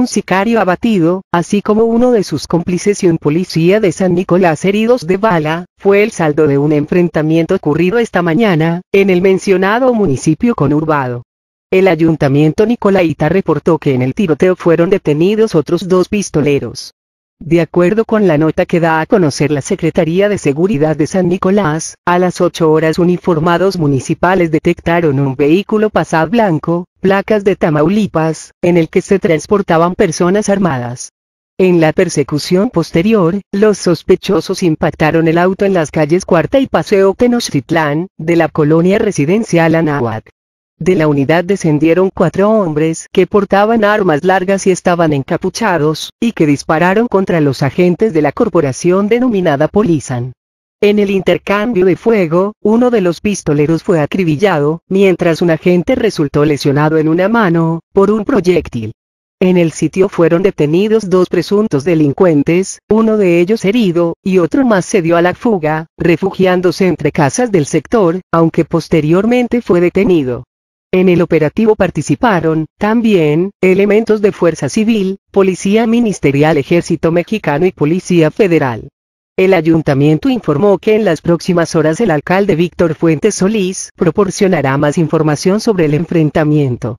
un sicario abatido, así como uno de sus cómplices y un policía de San Nicolás heridos de bala, fue el saldo de un enfrentamiento ocurrido esta mañana, en el mencionado municipio conurbado. El ayuntamiento Nicolaita reportó que en el tiroteo fueron detenidos otros dos pistoleros. De acuerdo con la nota que da a conocer la Secretaría de Seguridad de San Nicolás, a las 8 horas uniformados municipales detectaron un vehículo pasado blanco, placas de Tamaulipas, en el que se transportaban personas armadas. En la persecución posterior, los sospechosos impactaron el auto en las calles Cuarta y Paseo Tenochtitlán, de la colonia residencial Anáhuac. De la unidad descendieron cuatro hombres que portaban armas largas y estaban encapuchados, y que dispararon contra los agentes de la corporación denominada Polizan. En el intercambio de fuego, uno de los pistoleros fue acribillado, mientras un agente resultó lesionado en una mano, por un proyectil. En el sitio fueron detenidos dos presuntos delincuentes, uno de ellos herido, y otro más se dio a la fuga, refugiándose entre casas del sector, aunque posteriormente fue detenido. En el operativo participaron, también, elementos de Fuerza Civil, Policía Ministerial Ejército Mexicano y Policía Federal. El ayuntamiento informó que en las próximas horas el alcalde Víctor Fuentes Solís proporcionará más información sobre el enfrentamiento.